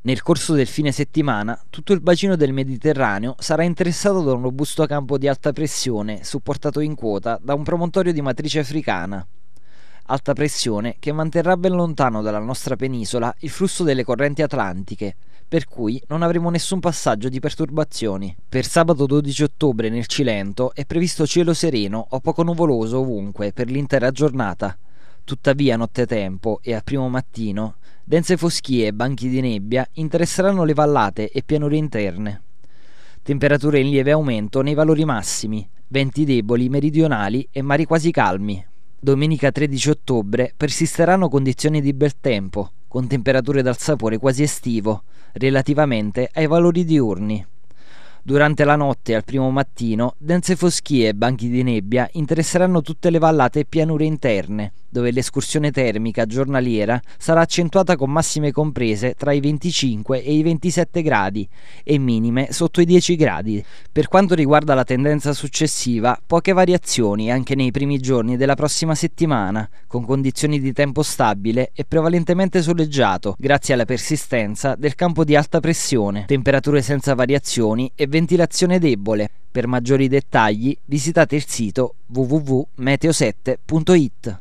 Nel corso del fine settimana, tutto il bacino del Mediterraneo sarà interessato da un robusto campo di alta pressione supportato in quota da un promontorio di matrice africana. Alta pressione che manterrà ben lontano dalla nostra penisola il flusso delle correnti atlantiche, per cui non avremo nessun passaggio di perturbazioni. Per sabato 12 ottobre nel Cilento è previsto cielo sereno o poco nuvoloso ovunque per l'intera giornata, Tuttavia, nottetempo e a primo mattino, dense foschie e banchi di nebbia interesseranno le vallate e pianure interne. Temperature in lieve aumento nei valori massimi, venti deboli meridionali e mari quasi calmi. Domenica 13 ottobre persisteranno condizioni di bel tempo, con temperature dal sapore quasi estivo, relativamente ai valori diurni. Durante la notte e al primo mattino, dense foschie e banchi di nebbia interesseranno tutte le vallate e pianure interne, dove l'escursione termica giornaliera sarà accentuata con massime comprese tra i 25 e i 27 gradi e minime sotto i 10 gradi. Per quanto riguarda la tendenza successiva, poche variazioni anche nei primi giorni della prossima settimana, con condizioni di tempo stabile e prevalentemente soleggiato, grazie alla persistenza del campo di alta pressione, temperature senza variazioni e ventilazione debole. Per maggiori dettagli visitate il sito www.meteo7.it.